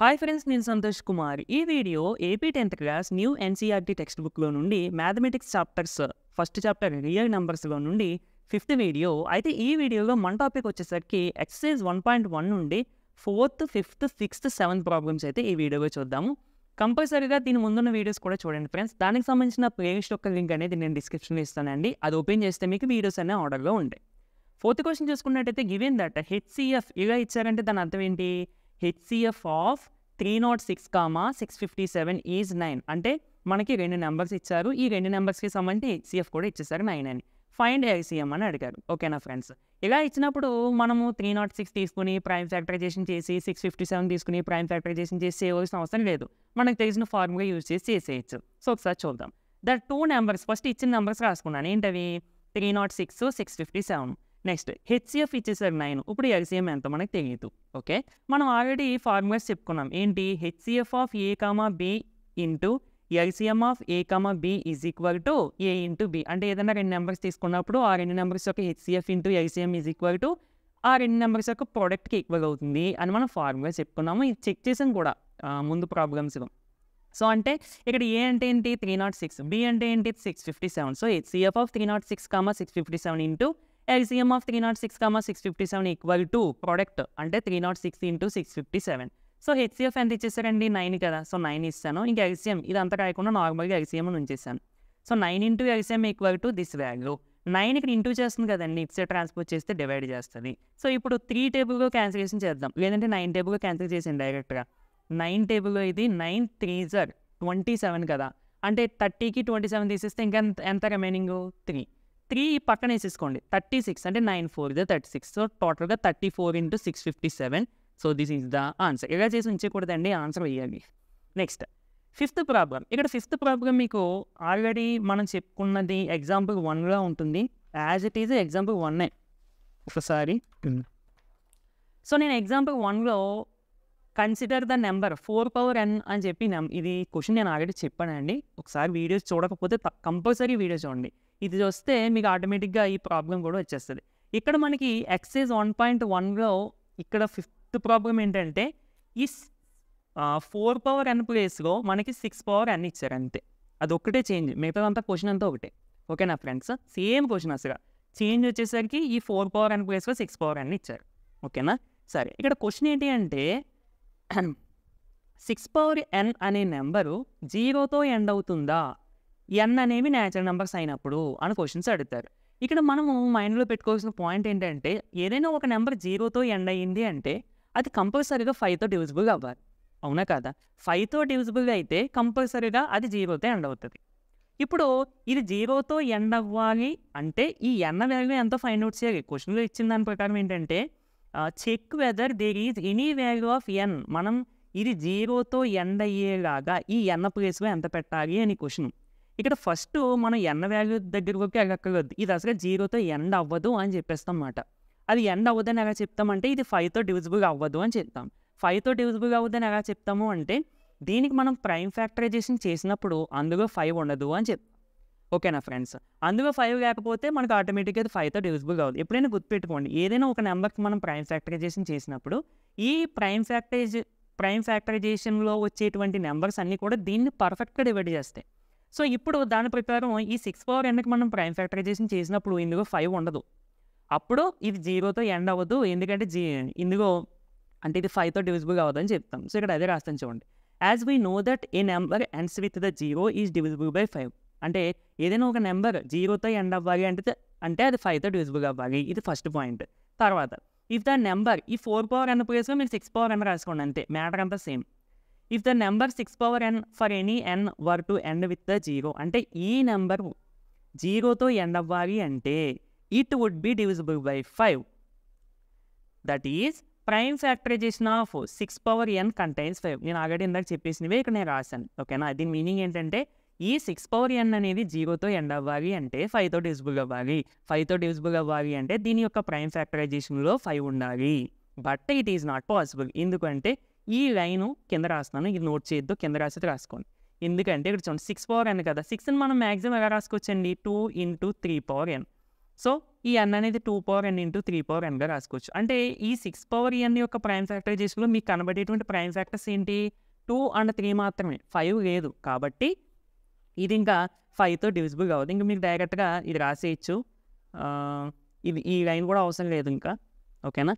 hi friends నేను సంతోష్ కుమార్ ఈ video AP tenth class new NCERT text బుక్లో నుండి mathematics chapters first chapter real నెంబర్స్లో నుండి ఫిఫ్త్ వీడియో అయితే ఈ వీడియోలో మన టాపిక్ వచ్చేసరికి ఎక్సర్సైజ్ వన్ పాయింట్ వన్ నుండి fourth fifth sixth seventh problems అయితే ఈ వీడియోలో చూద్దాము కంపల్సరీగా దీని ముందున్న వీడియోస్ కూడా చూడండి ఫ్రెండ్స్ దానికి సంబంధించిన ప్లేలిస్ట్ యొక్క లింక్ అనేది నేను డిస్క్రిప్షన్లో ఇస్తానండి అది ఓపెన్ చేస్తే మీకు వీడియోస్ అనే ఆర్డర్లో ఉంటాయి ఫోర్త్ క్వశ్చన్ చూసుకున్నట్టయితే గివెన్ దట్ హెచ్సిఎఫ్ ఇలా ఇచ్చారంటే దాని అర్థం ఏంటి HCF of three naught six comma six fifty seven is nine అంటే మనకి రెండు నెంబర్స్ ఇచ్చారు ఈ రెండు నెంబర్స్కి సంబంధించి హెచ్సిఎఫ్ కూడా ఇచ్చేసారు నైన్ అని ఫైండ్ ఎల్సిఎం అని అడిగారు ఓకేనా ఫ్రెండ్స్ ఇలా ఇచ్చినప్పుడు మనము త్రీ నాట్ సిక్స్ తీసుకుని ప్రైమ్ ఫ్యాక్టరైజేషన్ చేసి సిక్స్ ఫిఫ్టీ సెవెన్ తీసుకుని ప్రైమ్ ఫ్యాక్టరైజేషన్ చేసి చేయవలసిన అవసరం లేదు మనకు తెలిసిన ఫార్ములా యూజ్ చేసి చేసేయచ్చు సో ఒకసారి చూద్దాం దట్ టూ నెంబర్స్ ఫస్ట్ ఇచ్చిన నెంబర్స్ రాసుకున్నాను ఏంటవి three naught six six fifty seven next HCF ఇచ్చేసారు నైన్ ఇప్పుడు ఎల్సిఎం ఎంత మనకు తెలియదు ఓకే మనం ఆల్రెడీ ఫార్ములాస్ చెప్పుకున్నాం ఏంటి HCF of A comma B into LCM of A comma B is equal to A into B అంటే ఏదైనా రెండు నెంబర్స్ తీసుకున్నప్పుడు ఆ రెండు నెంబర్స్ యొక్క HCF into LCM is equal to ఆ రెండు నెంబర్స్ యొక్క ప్రోడక్ట్కి ఈక్వల్ అవుతుంది అని మనం ఫార్ములాస్ చెప్పుకున్నాము ఇది చెక్ చేసాం కూడా ముందు ప్రాబ్లమ్స్ సో అంటే ఇక్కడ ఏ అంటే ఏంటి త్రీ నాట్ సిక్స్ బి అంటే ఏంటి six fifty seven so HCF of three naught six comma six fifty seven into LCM of three naught six comma six fifty seven equal to product అంటే three naught six into six fifty seven so HCF ఎంత ఇచ్చేసారండి nine కదా so nine ఇస్తాను ఇంకా LCM ఇదంతా కాకుండా నార్మల్గా LCM ఉంచేసాను so nine into LCM equal to this value nine ఇక్కడ ఇంటూ చేస్తుంది కదండి ఇట్సే ట్రాన్స్పోర్ట్ చేస్తే డివైడ్ చేస్తుంది సో ఇప్పుడు త్రీ టేబుల్లో క్యాన్సిలేషన్ చేద్దాం లేదంటే నైన్ టేబుల్లో క్యాన్సిల్ చేసాను డైరెక్ట్గా నైన్ టేబుల్లో ఇది నైన్ త్రీ జర్ ట్వంటీ సెవెన్ కదా అంటే థర్టీకి ట్వంటీ సెవెన్ తీసేస్తే ఇంకా ఎంత రిమైనింగ్ త్రీ త్రీ పక్కన వేసేసుకోండి థర్టీ సిక్స్ అంటే నైన్ ఫోర్ ఇదే థర్టీ సిక్స్ సో టోటల్గా thirty four into six fifty seven so this is the answer ఇలా చేసి ఉంచకూడదండి ఆన్సర్ వేయాలి నెక్స్ట్ ఫిఫ్త్ ప్రాబ్లం ఇక్కడ ఫిఫ్త్ ప్రాబ్లం మీకు ఆల్రెడీ మనం చెప్పుకున్నది ఎగ్జాంపుల్ వన్లో ఉంటుంది as it is example one ఒకసారి సో నేను ఎగ్జాంపుల్ వన్లో consider the number four power n అని చెప్పి ఇది క్వశ్చన్ నేను ఆల్రెడీ చెప్పానండి ఒకసారి వీడియోస్ చూడకపోతే కంపల్సరీ వీడియో చూడండి ఇది చూస్తే మీకు ఆటోమేటిక్గా ఈ ప్రాబ్లం కూడా వచ్చేస్తుంది ఇక్కడ మనకి ఎక్సైజ్ వన్ పాయింట్ వన్లో ఇక్కడ ఫిఫ్త్ ప్రాబ్లం ఏంటంటే ఈ ఫోర్ పవర్ ఎన్ ప్లేస్లో మనకి సిక్స్ పవర్ ఎన్ ఇచ్చారు అంతే అది ఒక్కటే చేంజ్ మిగతా అంతా క్వశ్చన్ అంతా ఒకటే ఓకేనా ఫ్రెండ్స్ సేమ్ క్వశ్చన్ అసలు చేంజ్ వచ్చేసరికి ఈ ఫోర్ పవర్ ఎన్ ప్లేస్లో సిక్స్ పవర్ ఎన్ ఇచ్చారు ఓకేనా సరే ఇక్కడ క్వశ్చన్ ఏంటి అంటే సిక్స్ పవర్ ఎన్ అనే నెంబరు జీరోతో ఎండ్ అవుతుందా ఎన్ అనేవి న్యాచురల్ నెంబర్స్ అయినప్పుడు అని క్వశ్చన్స్ అడుగుతారు ఇక్కడ మనము మైండ్లో పెట్టుకోవాల్సిన పాయింట్ ఏంటంటే ఏదైనా ఒక నెంబర్ జీరోతో ఎండ్ అయ్యింది అంటే అది కంపల్సరీగా ఫైవ్తో డివిజిబుల్ అవ్వాలి అవునా కదా ఫైవ్తో డివిజిబుల్ అయితే కంపల్సరీగా అది జీరోతో ఎండ్ అవుతుంది ఇప్పుడు ఇది జీరోతో ఎండ్ అవ్వాలి అంటే ఈ ఎన్న వాల్యూ ఎంతో ఫైండ్ అవుట్ చేయాలి క్వశ్చన్లో ఇచ్చిన దాని ప్రకారం ఏంటంటే check whether there is any value of N మనం ఇది జీరోతో ఎండ్ అయ్యేలాగా ఈ ఎన్న ప్లేస్లో ఎంత పెట్టాలి అని క్వశ్చన్ ఇక్కడ ఫస్ట్ మనం ఎన్న వాల్యూ దగ్గరకు వెళ్ళక్కర్లేదు ఇది అసలు జీరోతో ఎండ్ అవ్వదు అని చెప్పేస్తాం అన్నమాట అది ఎండ్ అవ్వదని ఎలా చెప్తామంటే ఇది ఫైవ్తో డివిజిబుల్ అవ్వదు అని చెప్తాం ఫైవ్తో డివిజిబుల్ అవ్వదని ఎలా చెప్తాము అంటే దీనికి మనం ప్రైమ్ ఫ్యాక్టరైజేషన్ చేసినప్పుడు అందులో ఫైవ్ ఉండదు అని చెప్తాం ఓకేనా ఫ్రెండ్స్ అందులో ఫైవ్ లేకపోతే మనకు ఆటోమేటిక్గా ఫైవ్తో డివిజిబుల్ కావాలి ఎప్పుడైనా గుర్తుపెట్టుకోండి ఏదైనా ఒక నెంబర్కి మనం ప్రైమ్ ఫ్యాక్టరైజేషన్ చేసినప్పుడు ఈ ప్రైమ్ ఫ్యాక్టరైజ్ ప్రైమ్ ఫ్యాక్టరైజేషన్లో వచ్చేటువంటి నెంబర్స్ అన్నీ కూడా దీన్ని పర్ఫెక్ట్గా డివైడ్ చేస్తాయి సో ఇప్పుడు దాని ప్రకారం ఈ సిక్స్ పవర్ ఎన్కి మనం ప్రైమ్ ఫ్యాక్టరైజేషన్ చేసినప్పుడు ఇందులో ఫైవ్ ఉండదు అప్పుడు ఇది జీరోతో ఎండ్ అవ్వదు ఎందుకంటే జీ ఇందులో అంటే ఇది ఫైవ్తో డివిజిబుల్ అని చెప్తాం సో ఇక్కడ అదే రాస్తాను చూడండి as we know that a number ends with the zero is divisible by five అంటే ఏదైనా ఒక నెంబర్ జీరోతో ఎండ్ అవ్వాలి అంటే అంటే అది ఫైవ్తో డివిజిబుల్ అవ్వాలి ఇది ఫస్ట్ పాయింట్ తర్వాత ఇఫ్ ద నెంబర్ ఈ ఫోర్ పవర్ ఎన్ ప్లేస్లో మీరు సిక్స్ పవర్ ఎన్ రాసుకోండి అంతే మ్యాటర్ అంతా same if the number six power N for any N were to end with the zero అంటే ఈ నెంబర్ జీరోతో ఎండ్ అవ్వాలి అంటే it would be divisible by five that is prime factorization of six power N contains five నేను already ఇందాక చెప్పేసినవే ఇక్కడ నేను రాశాను ఓకేనా దీని మీనింగ్ ఏంటంటే ఈ సిక్స్ పవర్ ఎన్ అనేది జీరోతో ఎండ్ అవ్వాలి అంటే ఫైవ్తో డివిజిబుల్ అవ్వాలి ఫైవ్తో డివిజిబుల్ అవ్వాలి అంటే దీని యొక్క ప్రైమ్ ఫ్యాక్టరైజేషన్లో ఫైవ్ ఉండాలి but it is not possible ఎందుకంటే ఈ లైను కింద రాస్తున్నాను ఇది నోట్ చేయొద్దు కింద రాసేది రాసుకోండి ఎందుకంటే ఇక్కడ చూడండి సిక్స్ పవర్ ఎన్ కదా సిక్స్ని మనం మ్యాక్సిమం ఎలా రాసుకోవచ్చండి two into three power N so ఈ ఎన్ అనేది two power N into three power ఎన్గా రాసుకోవచ్చు అంటే ఈ సిక్స్ పవర్ ఎన్ యొక్క ప్రైమ్ ఫ్యాక్టరైజేషన్లో మీకు కనబడేటువంటి ప్రైమ్ ఫ్యాక్టర్స్ ఏంటి టూ అండ్ త్రీ మాత్రమే ఫైవ్ లేదు కాబట్టి ఇది ఇంకా ఫైవ్తో డివిజిబుల్ కావద్దు ఇంకా మీరు డైరెక్ట్గా ఇది రాసేయచ్చు ఇది ఈ లైన్ కూడా అవసరం లేదు ఇంకా ఓకేనా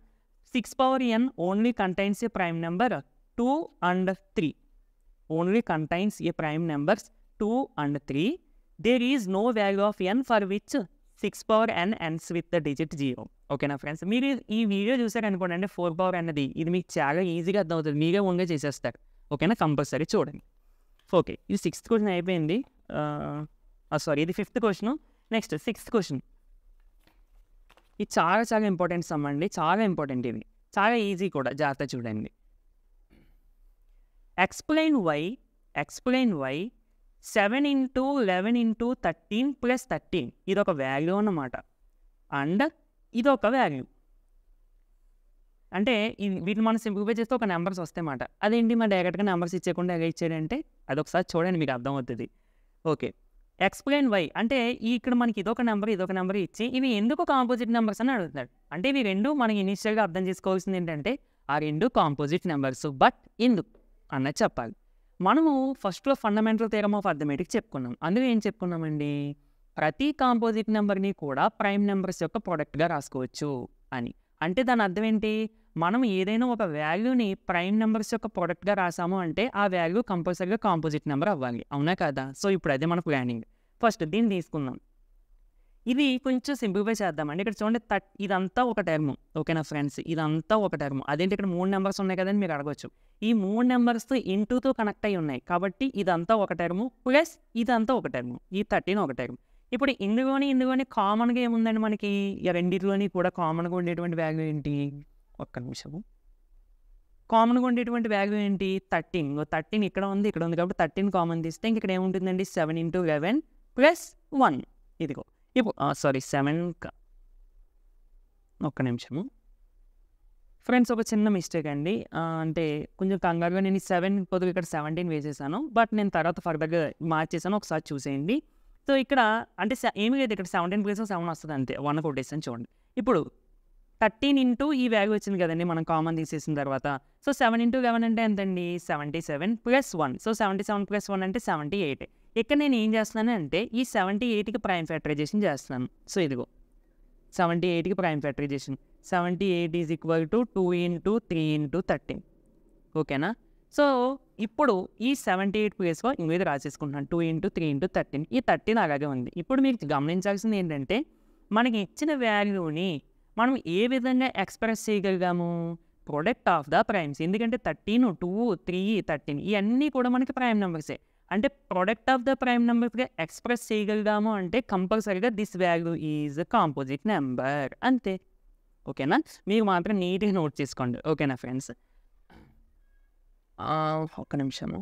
six power N only contains a prime number two and three only contains a prime numbers two and three there is no value of N for which six power N ends with the digit zero ఓకేనా friends మీరు ఈ video చూసారనుకోండి అంటే four power అన్నది ఇది మీకు చాలా ఈజీగా అర్థమవుతుంది మీరే ఓన్గా చేసేస్తారు ఓకేనా కంపల్సరీ చూడండి ఓకే ఇది సిక్స్త్ క్వశ్చన్ అయిపోయింది సారీ ఇది fifth question next sixth question ఇది చాలా చాలా ఇంపార్టెంట్ సమ్ అండి చాలా ఇంపార్టెంట్ ఇది చాలా ఈజీ కూడా జాగ్రత్త చూడండి explain why explain why seven into eleven into thirteen plus thirteen ఇది ఒక వాల్యూ అన్నమాట అండ్ ఇది ఒక వాల్యూ అంటే వీటిని మనం సింపుల్గా చేస్తే ఒక నెంబర్స్ వస్తాయి మాట అదేంటి మరి డైరెక్ట్గా నెంబర్స్ ఇచ్చేకుండా ఎలా ఇచ్చాడంటే అదొకసారి చూడండి మీకు అర్థమవుతుంది ఓకే ఎక్స్ప్లెయిన్ వై అంటే ఇక్కడ మనకి ఇదొక నెంబర్ ఇదొక నెంబర్ ఇచ్చి ఇవి ఎందుకు కాంపోజిట్ నెంబర్స్ అని అడుగుతున్నాడు అంటే ఇవి రెండు మనం ఇనిషియల్గా అర్థం చేసుకోవాల్సింది ఏంటంటే ఆ రెండు కాంపోజిట్ నెంబర్స్ బట్ ఎందుకు అన్నది చెప్పాలి మనము ఫస్ట్లో ఫండమెంటల్ థియరమ్ ఆఫ్ అర్థమెటిక్ చెప్పుకున్నాం అందులో ఏం చెప్పుకున్నామండి ప్రతి కాంపోజిట్ నెంబర్ని కూడా ప్రైమ్ నెంబర్స్ యొక్క ప్రోడక్ట్గా రాసుకోవచ్చు అని అంటే దాని అర్థం ఏంటి మనం ఏదైనా ఒక వాల్యూని ప్రైమ్ నెంబర్స్ యొక్క ప్రోడక్ట్గా రాసాము అంటే ఆ వాల్యూ కంపల్సరీగా కాంపోజిట్ నెంబర్ అవ్వాలి అవునా కదా సో ఇప్పుడు అదే మన ప్లానింగ్ ఫస్ట్ దీన్ని తీసుకుందాం ఇది కొంచెం సింప్లిఫై చేద్దామండి ఇక్కడ చూడండి థర్ట్ ఇదంతా ఒక టర్మ్ ఓకేనా ఫ్రెండ్స్ ఇదంతా ఒక టర్మ్ అదేంటి ఇక్కడ మూడు నెంబర్స్ ఉన్నాయి కదండి మీరు అడగవచ్చు ఈ మూడు నెంబర్స్తో ఇంటూతో కనెక్ట్ అయి ఉన్నాయి కాబట్టి ఇదంతా ఒక టర్ము ప్లస్ ఇదంతా ఒక టర్ము ఈ థర్టీన్ ఒక టర్మ్ ఇప్పుడు ఇందులోని ఇందుకోని కామన్గా ఏముందండి మనకి రెండిటిలోని కూడా కామన్గా ఉండేటువంటి వాల్యూ ఏంటి ఒక్క నిమిషము కామన్గా ఉండేటువంటి వాల్యూ ఏంటి థర్టీన్ థర్టీన్ ఇక్కడ ఉంది ఇక్కడ ఉంది కాబట్టి థర్టీన్ కామన్ తీస్తే ఇంక ఇక్కడ ఏముంటుందండి seven into eleven plus one ఇదిగో ఇప్పుడు సారీ సెవెన్ ఒక్క నిమిషము ఫ్రెండ్స్ ఒక చిన్న మిస్టేక్ అండి అంటే కొంచెం కంగారుగా నేను సెవెన్ పొద్దుగా ఇక్కడ సెవెంటీన్ వేసేసాను బట్ నేను తర్వాత ఫర్దర్గా మార్చేసాను ఒకసారి చూసేయండి సో ఇక్కడ అంటే ఏమి లేదు ఇక్కడ సెవెంటీన్ ప్లేస్ సెవెన్ వస్తుంది అంతే వన్ కొట్టేసాను చూడండి ఇప్పుడు థర్టీన్ ఇంటూ ఈ వ్యాగ్ వచ్చింది కదండి మనం కామన్ తీసేసిన తర్వాత సో సెవెన్ ఇంటూ లెవెన్ అంటే ఎంతండి seventy seven plus one so seventy seven plus one అంటే సెవెంటీ ఎయిట్ ఇక్కడ నేను ఏం చేస్తున్నాను అంటే ఈ సెవెంటీ ఎయిట్కి ప్రైమ్ ఫ్యాక్టరైజేషన్ చేస్తున్నాను సో ఇదిగో సెవెంటీ ఎయిట్కి prime factorization seventy eight is equal to two into three into thirteen ఓకేనా సో ఇప్పుడు ఈ సెవెంటీ ఎయిట్ ప్లేస్లో మీద రాసేసుకుంటున్నాను two into three into thirteen ఈ థర్టీన్ అలాగే ఉంది ఇప్పుడు మీకు గమనించాల్సింది ఏంటంటే మనకి ఇచ్చిన వాల్యూని మనం ఏ విధంగా ఎక్స్ప్రెస్ చేయగలిగాము ప్రొడక్ట్ ఆఫ్ ద ప్రైమ్స్ ఎందుకంటే థర్టీన్ టూ త్రీ థర్టీన్ ఇవన్నీ కూడా మనకి ప్రైమ్ నెంబర్సే అంటే ప్రొడక్ట్ ఆఫ్ ద ప్రైమ్ నెంబర్స్గా ఎక్స్ప్రెస్ చేయగలిగాము అంటే కంపల్సరీగా this value is composite number అంతే ఓకేనా మీరు మాత్రం నీట్గా నోట్ చేసుకోండి ఓకేనా ఫ్రెండ్స్ ఒక్క నిమిషము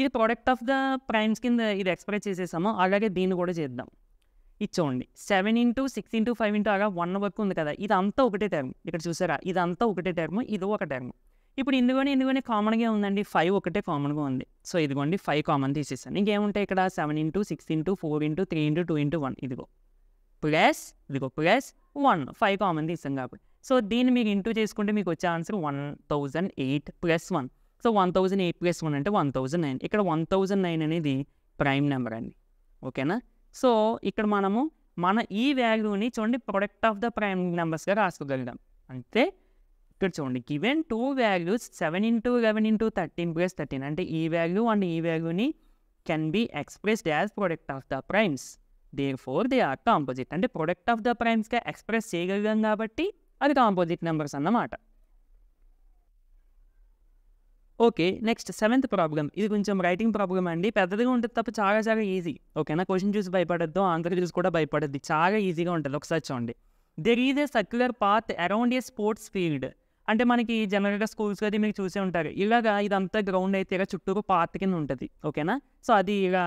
ఇది ప్రోడక్ట్ ఆఫ్ ద ప్రైమ్స్ కింద ఇది ఎక్స్ప్రెస్ చేసేసాము అలాగే దీన్ని కూడా చేద్దాం ఇచ్చోండి seven into six into five into అలా వన్ వర్క్ ఉంది కదా ఇది అంతా ఒకటే టర్మ్ ఇక్కడ చూసారా ఇదంతా ఒకటే టర్మ్ ఇది ఒక టర్మ్ ఇప్పుడు ఇందులోనే ఇందులోనే కామన్గా ఉందండి ఫైవ్ ఒకటే కామన్గా ఉంది సో ఇదిగోండి ఫైవ్ కామన్ తీసేసాను ఇంకేముంటాయి ఇక్కడ seven into six into four into three into two into one ఇదిగో ప్లస్ ఇదిగో ప్లస్ వన్ ఫైవ్ కామన్ తీసాం కాబట్టి సో దీన్ని మీకు ఇంటూ చేసుకుంటే మీకు వచ్చే answer one thousand eight plus one so one thousand eight plus one అంటే వన్ థౌజండ్ నైన్ ఇక్కడ వన్ థౌజండ్ నైన్ అనేది ప్రైమ్ నెంబర్ అండి ఓకేనా సో ఇక్కడ మనము మన ఈ వాల్యూని చూడండి ప్రొడక్ట్ ఆఫ్ ద ప్రైమ్ నెంబర్స్గా రాసుకోగలిగాం అంటే ఇక్కడ చూడండి given two values seven into eleven into thirteen plus thirteen అంటే ఈ వాల్యూ అండ్ ఈ వాల్యూని can be expressed as product of the primes therefore they are composite అంటే ప్రొడక్ట్ ఆఫ్ ద ప్రైమ్స్గా ఎక్స్ప్రెస్ చేయగలిగాం కాబట్టి అది కాంపోజిట్ నెంబర్స్ అన్నమాట ఓకే నెక్స్ట్ సెవెంత్ ప్రాబ్లం ఇది కొంచెం రైటింగ్ ప్రాబ్లం అండి పెద్దదిగా ఉంటుంది తప్ప చాలా చాలా ఈజీ ఓకేనా క్వశ్చన్ చూసి భయపడద్దు ఆన్సర్ చూసి కూడా భయపడద్ది చాలా ఈజీగా ఉంటుంది ఒకసారి చూడండి there is a circular path around a sports field అంటే మనకి జనరల్గా స్కూల్స్ అది మీరు చూసే ఉంటారు ఇలాగా ఇదంతా గ్రౌండ్ అయితే ఇలా చుట్టూ పాత్ కింద ఉంటుంది ఓకేనా సో అది ఇలా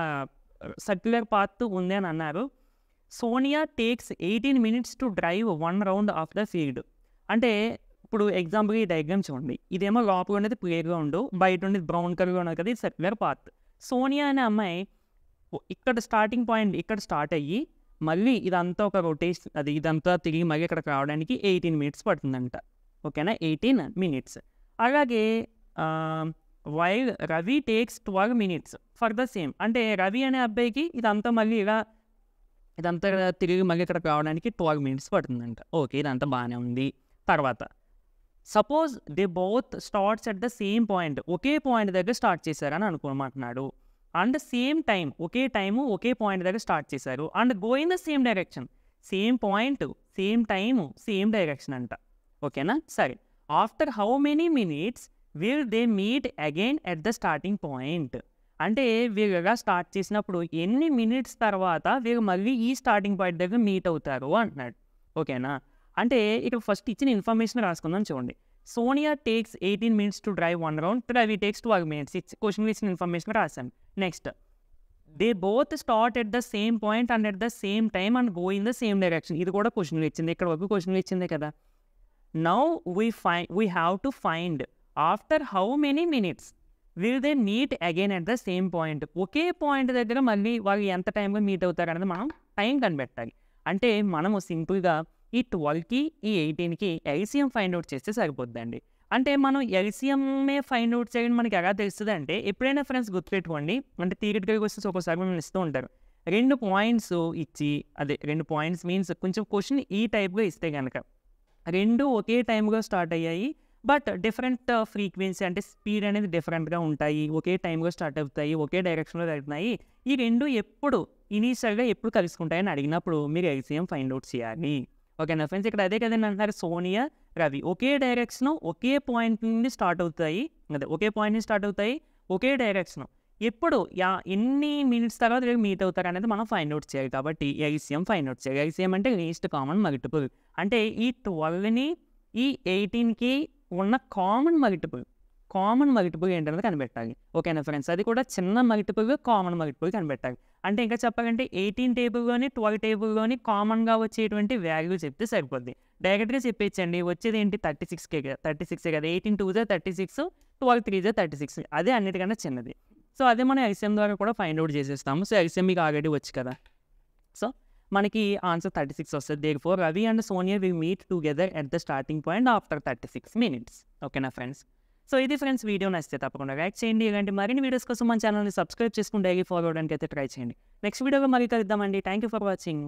సర్క్యులర్ పాత్ ఉంది అని అన్నారు Sonia takes eighteen minutes to drive one round of the field అంటే ఇప్పుడు ఎగ్జాంపుల్ ఈ డయాగ్రామ్ చూడండి ఇదేమో లోపల ఉన్నది ప్లే ఉండు బయట ఉండేది బ్రౌన్ కలర్గా ఉండదు కదా ఇది సర్క్యులర్ పాత్ సోనియా అనే అమ్మాయి ఇక్కడ స్టార్టింగ్ పాయింట్ ఇక్కడ స్టార్ట్ అయ్యి మళ్ళీ ఇదంతా ఒక రొటేషన్ అది ఇదంతా తిరిగి మళ్ళీ ఇక్కడికి రావడానికి ఎయిటీన్ మినిట్స్ పడుతుందంట ఓకేనా ఎయిటీన్ మినిట్స్ అలాగే while Ravi takes twelve minutes for the same అంటే రవి అనే అబ్బాయికి ఇదంతా మళ్ళీ ఇలా ఇదంతా తిరిగి మళ్ళీ ఇక్కడికి రావడానికి ట్వెల్వ్ మినిట్స్ పడుతుందంట ఓకే ఇదంతా బాగానే ఉంది తర్వాత suppose they both starts at the same point ఒకే పాయింట్ దగ్గర స్టార్ట్ చేశారని అనుకోమంటున్నాడు అండ్ ద సేమ్ టైం ఒకే టైము ఒకే పాయింట్ దగ్గర స్టార్ట్ చేశారు and go in the same direction same point same time same direction అంట ఓకేనా సరే after how many minutes will they meet again at the starting point అంటే వీళ్ళు start చేసినప్పుడు ఎన్ని మినిట్స్ తర్వాత వీళ్ళు మళ్ళీ ఈ స్టార్టింగ్ పాయింట్ దగ్గర మీట్ అవుతారు అంటున్నాడు ఓకేనా అంటే ఇక్కడ ఫస్ట్ ఇచ్చిన ఇన్ఫర్మేషన్ రాసుకుందాం చూడండి Sonia takes eighteen minutes to drive one round Ravi takes twelve minutes ఇచ్చి క్వశ్చన్ ఇచ్చిన ఇన్ఫర్మేషన్ రాశాను next they both start at the same point and at the same time and go in the same direction ఇది కూడా question ఇచ్చింది ఇక్కడ ఒక question ఇచ్చిందే కదా నౌ వీ ఫై we have to find after how many minutes will they meet again at the same point ఒకే point దగ్గర మళ్ళీ వాళ్ళు ఎంత టైంలో మీట్ అవుతారు అనేది మనం టైం కనిపెట్టాలి అంటే మనము సింపుల్గా ఈ ట్వెల్వ్కి ఈ ఎయిటీన్కి ఎల్సిఎం ఫైండ్ అవుట్ చేస్తే సరిపోద్దండి అంటే మనం ఎల్సిఎంఏ ఫైండ్ అవుట్ చేయడం మనకి ఎలా తెలుస్తుంది అంటే ఎప్పుడైనా ఫ్రెండ్స్ గుర్తుపెట్టుకోండి అంటే థియరిటికల్ వస్తే ఒక్కోసారి మిమ్మల్ని ఇస్తూ ఉంటారు రెండు పాయింట్స్ ఇచ్చి అదే రెండు పాయింట్స్ మీన్స్ కొంచెం క్వశ్చన్ ఈ టైప్గా ఇస్తే కనుక రెండు ఒకే టైంగా స్టార్ట్ అయ్యాయి బట్ డిఫరెంట్ ఫ్రీక్వెన్సీ అంటే స్పీడ్ అనేది డిఫరెంట్గా ఉంటాయి ఒకే టైంగా స్టార్ట్ అవుతాయి ఒకే డైరెక్షన్లో జరుగుతున్నాయి ఈ రెండు ఎప్పుడు ఇనీషియల్గా ఎప్పుడు కలుసుకుంటాయని అడిగినప్పుడు మీరు ఎల్సిఎం ఫైండ్ అవుట్ చేయాలి ఓకేనా ఫ్రెండ్స్ ఇక్కడ అదే కదండి అంటున్నారు సోనియా రవి ఒకే డైరెక్షన్ ఒకే పాయింట్ నుండి స్టార్ట్ అవుతాయి అదే ఒకే పాయింట్ నుండి స్టార్ట్ అవుతాయి ఒకే డైరెక్షన్ ఎప్పుడు యా ఎన్ని మినిట్స్ తర్వాత మీట్ అవుతారు అనేది మనం ఫైండ్ అవుట్ చేయాలి కాబట్టి ఎల్సిఎం ఫైండ్ అవుట్ చేయాలి ఎల్సిఎం అంటే లీస్ట్ కామన్ మల్టిపుల్ అంటే ఈ ట్వెల్వ్ని ఈ ఎయిటీన్కి ఉన్న కామన్ మల్టిపుల్ కామన్ మల్టిపుల్ ఏంటనేది కనిపెట్టాలి ఓకేనా ఫ్రెండ్స్ అది కూడా చిన్న మల్టిపుల్ కామన్ మల్టిపుల్ కనిపెట్టాలి అంటే ఇంకా చెప్పాలంటే ఎయిటీన్ టేబుల్లోని ట్వెల్వ్ టేబుల్లోని కామన్గా వచ్చేటువంటి వాల్యూ చెప్తే సరిపోద్ది డైరెక్ట్గా చెప్పేచ్చండి వచ్చేది ఏంటి థర్టీ సిక్స్కే కదా థర్టీ సిక్సే కదా ఎయిటీన్ టూజా థర్టీ సిక్స్ ట్వెల్వ్ త్రీజా థర్టీ సిక్స్ అదే అన్నిటికన్నా చిన్నది సో అదే మనం ఎల్సిఎం ద్వారా కూడా ఫైండ్ అవుట్ చేసేస్తాము సో ఎల్సిఎం మీకు ఆల్రెడీ వచ్చు కదా సో మనకి ఆన్సర్ థర్టీ సిక్స్ వస్తుంది therefore Ravi and Sonia we meet together at the starting point after thirty six minutes ఓకేనా ఫ్రెండ్స్ సో ఇది ఫ్రెండ్స్ వీడియో నచ్చితే తప్పకుండా లైక్ చేయండి ఇలాంటి మరిన్ని వీడియోస్ కోసం మన ఛానల్ని సబ్స్క్రైబ్ చేసుకుని డైలీ ఫాలో అవడానికి అయితే ట్రై చేయండి నెక్స్ట్ వీడియోగా మరీ కలుద్దామండి థ్యాంక్ యూ ఫర్ వాచింగ్